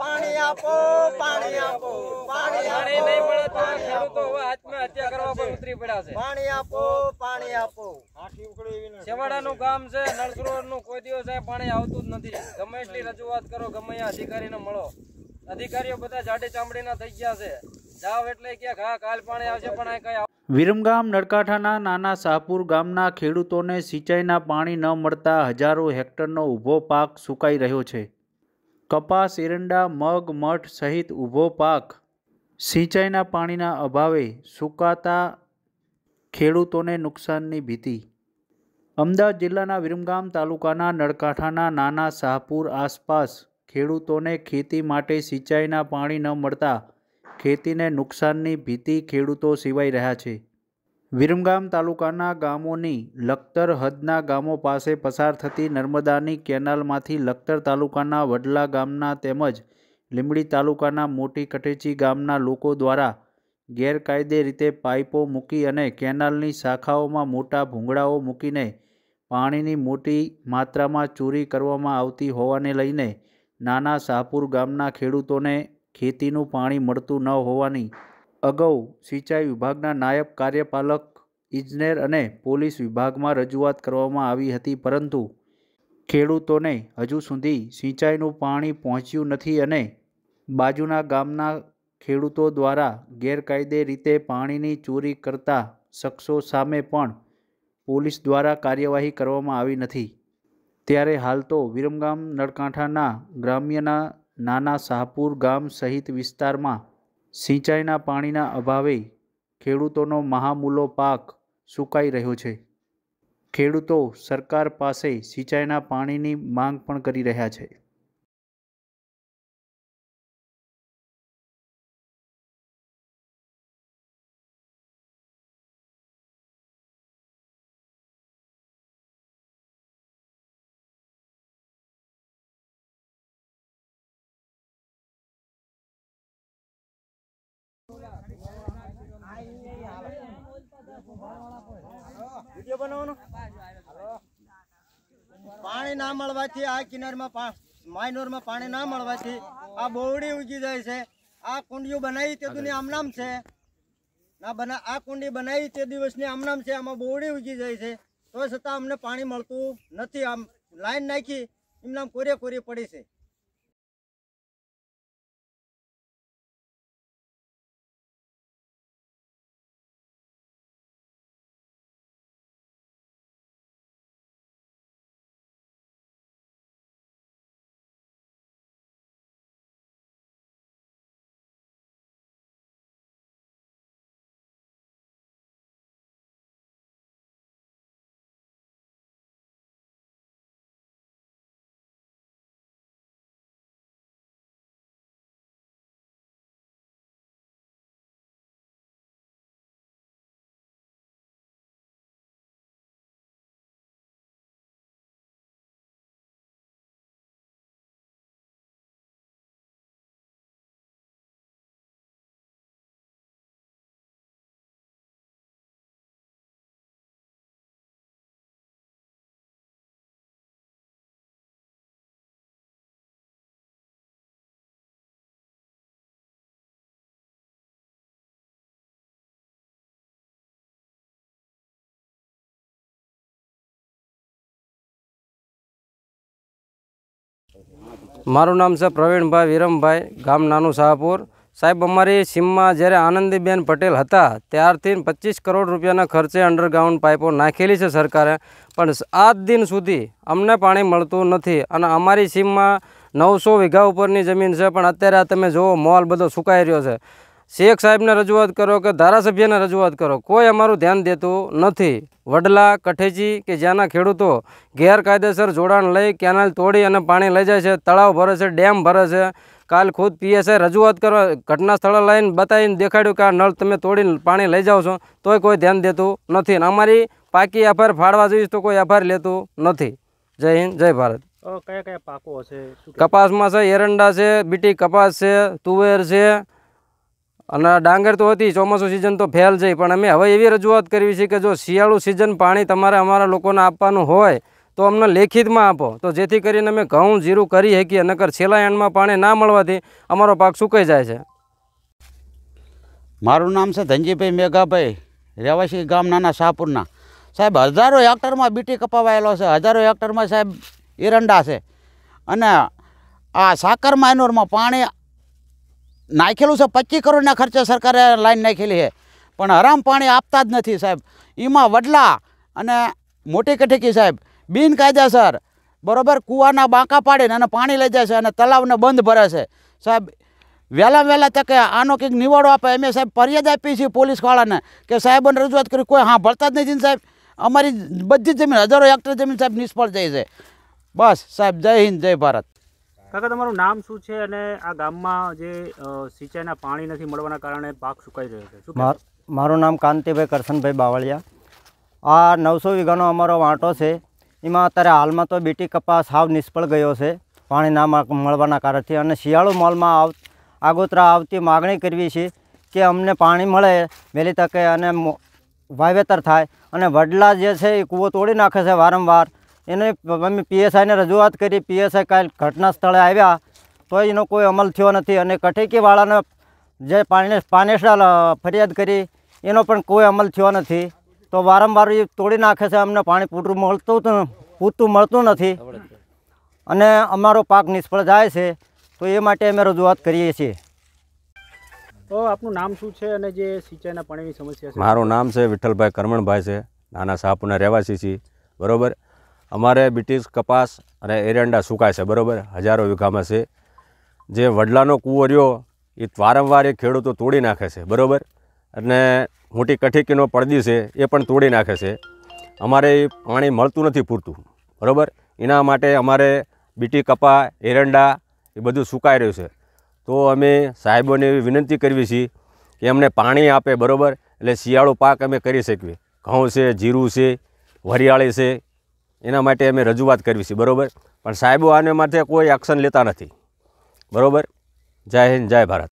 પાણી આપો પાણી આપો પાણી પાણી નહીં મળે તો ખેડૂતો હવે આત્મહત્યા કરવા પર ઉતરી પડ્યા છે પાણી આપો પાણી આપો છેવાડાનું ગામ છે નળસરોવરનું કોઈ દિવસ પાણી આવતું જ નથી ગમે એટલી રજૂઆત કરો ગમે અધિકારીને મળો અધિકારીઓ બધા જાડી ચામડીના થઈ ગયા છે જાવ એટલે ક્યાંક હા કાલ પાણી આવશે પણ આ કઈ વિરમગામ નડકાઠાના નાના શાહપુર ગામના ખેડૂતોને સિંચાઈના પાણી ન મળતા હજારો હેક્ટરનો ઊભો પાક સુકાઈ રહ્યો છે કપાસ એરંડા મગ મઠ સહિત ઊભો પાક સિંચાઈના પાણીના અભાવે સુકાતા ખેડૂતોને નુકસાનની ભીતિ અમદાવાદ જિલ્લાના વિરમગામ તાલુકાના નળકાંઠાના નાના શાહપુર આસપાસ ખેડૂતોને ખેતી માટે સિંચાઈના પાણી ન મળતા ખેતીને નુકસાનની ભીતિ ખેડૂતો સિવાય રહ્યા છે વિરમગામ તાલુકાના ગામોની લખતર હદના ગામો પાસે પસાર થતી નર્મદાની કેનાલમાંથી લખતર તાલુકાના વડલા ગામના તેમજ લીંબડી તાલુકાના મોટી કટેચી ગામના લોકો દ્વારા ગેરકાયદે રીતે પાઇપો મૂકી અને કેનાલની શાખાઓમાં મોટા ભૂંગળાઓ મૂકીને પાણીની મોટી માત્રામાં ચોરી કરવામાં આવતી હોવાને લઈને નાના શાહપુર ગામના ખેડૂતોને ખેતીનું પાણી મળતું ન હોવાની અગાઉ સિંચાઈ વિભાગના નાયબ કાર્યપાલક ઇજનેર અને પોલીસ વિભાગમાં રજૂઆત કરવામાં આવી હતી પરંતુ ખેડૂતોને હજુ સુધી સિંચાઈનું પાણી પહોંચ્યું નથી અને બાજુના ગામના ખેડૂતો દ્વારા ગેરકાયદે રીતે પાણીની ચોરી કરતા શખ્સો સામે પણ પોલીસ દ્વારા કાર્યવાહી કરવામાં આવી નથી ત્યારે હાલ તો વિરમગામ નળકાંઠાના ગ્રામ્યના નાના શાહપુર ગામ સહિત વિસ્તારમાં સિંચાઈના પાણીના અભાવે ખેડૂતોનો મહામૂલો પાક સુકાઈ રહ્યો છે ખેડૂતો સરકાર પાસે સિંચાઈના પાણીની માંગ પણ કરી રહ્યા છે વિડીયો બનાવવાનો પાણી ના મળવાથી આ કિનારમાં માઇનોરમાં પાણી ના મળવાથી આ બોવડી ઉગી જાય છે આ કુંડીઓ બનાવી તે દુની આમનામ છે ના બના આ કુંડી બનાવી તે દિવસની આમનામ છે આમાં બોવડી ઉગી જાય છે તો છતાં અમને પાણી મળતું નથી આમ લાઈન નાખી એમનામ કોરે કોરી પડી છે મારું નામ છે પ્રવીણભાઈ વિરમભાઈ ગામ નાનું શાહપુર સાહેબ અમારી સીમમાં જ્યારે આનંદીબેન પટેલ હતા ત્યારથી પચીસ કરોડ રૂપિયાના ખર્ચે અંડરગ્રાઉન્ડ પાઇપો નાખેલી છે સરકારે પણ આજ દિન સુધી અમને પાણી મળતું નથી અને અમારી સીમમાં નવસો વીઘા ઉપરની જમીન છે પણ અત્યારે આ તમે જુઓ મોલ બધો સુકાઈ રહ્યો છે सेक साहिब ने रजuat करो के धारासभिया ने रजuat करो कोई અમારું ધ્યાન દેતો નથી વડલા કઠેજી કે જાના ખેડુ તો ઘેર કાયદેસર જોડાણ લઈ કેનાલ તોડી અને પાણી લઈ જાય છે તળાવ ભરે છે ડેમ ભરે છે કાલ ખુદ પીએસએ रजuat કરવા ઘટના સ્થળ લાઈન બતાઈને દેખાડ્યું કે આ નળ તમે તોડીને પાણી લઈ જાવ છો તોય કોઈ ધ્યાન દેતો નથી અમારી પાકી આપર ફાડવા જોઈએ તો કોઈ આભાર લેતો નથી જય હિન્દ જય ભારત ઓ કયા કયા પાકો છે કપાસમાં છે એરંડા છે બીટી કપાસ છે તુવેર છે અને ડાંગર તો હતી ચોમાસું સિઝન તો ફેલ છે પણ અમે હવે એવી રજૂઆત કરવી છે કે જો શિયાળુ સિઝન પાણી તમારે અમારા લોકોને આપવાનું હોય તો અમને લેખિતમાં આપો તો જેથી કરીને અમે ઘઉં જીરું કરી શકીએ નકર છેલ્લા એન્ડમાં પાણી ના મળવાથી અમારો પાક સુકાઈ જાય છે મારું નામ છે ધનજીભાઈ મેઘાભાઈ રહેવાસી ગામ નાના શાહપુરના સાહેબ હજારો હેક્ટરમાં બીટી કપાવાયેલો છે હજારો હેક્ટરમાં સાહેબ એરંડા છે અને આ સાકર માઇનોરમાં પાણી નાખેલું છે પચીસ કરોડના ખર્ચે સરકારે લાઈન નાખેલી છે પણ હરામ પાણી આપતા જ નથી સાહેબ એમાં વડલા અને મોટી કઠેકી સાહેબ બિનકાયદેસર બરાબર કૂવાના બાંકા પાડીને અને પાણી લઈ જાય છે અને તલાવને બંધ ભરે છે સાહેબ વહેલા વહેલા તકે આનો કંઈક નિવાડો આપે અમે સાહેબ ફરિયાદ આપી છીએ પોલીસવાળાને કે સાહેબને રજૂઆત કરી કોઈ હા ભરતા જ નથી સાહેબ અમારી બધી જમીન હજારો હેક્ટર જમીન સાહેબ નિષ્ફળ જાય છે બસ સાહેબ જય હિન્દ જય ભારત કાકા તમારું નામ શું છે અને આ ગામમાં જે સિંચાઈના પાણી નથી મળવાના કારણે પાક સુકાઈ રહ્યો છે મારું નામ કાંતિભાઈ કરશનભાઈ બાવળિયા આ નવસો વીઘાનો અમારો વાંટો છે એમાં અત્યારે હાલમાં તો બીટી કપાસ સાવ નિષ્ફળ ગયો છે પાણી ના મળવાના કારણથી અને શિયાળુ મોલમાં આવ આગોતરા આવતી માગણી કરવી છે કે અમને પાણી મળે વહેલી તકે અને વાવેતર થાય અને વડલા જે છે એ કૂવો તોડી નાખે છે વારંવાર એને અમે પીએસઆઈને રજૂઆત કરી પીએસઆઈ કાલ ઘટના સ્થળે આવ્યા તો એનો કોઈ અમલ થયો નથી અને કઠેકીવાળાને જે પાને પાનેસડા ફરિયાદ કરી એનો પણ કોઈ અમલ થયો નથી તો વારંવાર એ તોડી નાખે છે અમને પાણી પૂરતું મળતું પૂરતું મળતું નથી અને અમારો પાક નિષ્ફળ જાય છે તો એ માટે અમે રજૂઆત કરીએ છીએ તો આપનું નામ શું છે અને જે સિંચાઈના પાણીની સમસ્યા મારું નામ છે વિઠ્ઠલભાઈ કરમણભાઈ છે નાના સાપુના રહેવાસી છીએ બરાબર અમારે બ્રિટિશ કપાસ અને એરંડા સુકાય છે બરાબર હજારો વીઘામાં છે જે વડલાનો કુંવરિયો એ વારંવાર એ ખેડૂતો તોડી નાખે છે બરાબર અને મોટી કઠીકીનો પડદી છે એ પણ તોડી નાખે છે અમારે પાણી મળતું નથી પૂરતું બરાબર એના માટે અમારે બીટી કપા એરંડા એ બધું સુકાઈ રહ્યું છે તો અમે સાહેબોને એવી વિનંતી કરવી છીએ કે અમને પાણી આપે બરાબર એટલે શિયાળો પાક અમે કરી શકીએ ઘઉં છે જીરું છે વરિયાળી છે એના માટે અમે રજૂઆત કરવી છે બરાબર પણ સાહેબો આને માટે કોઈ એક્શન લેતા નથી બરાબર જય હિન્દ જય ભારત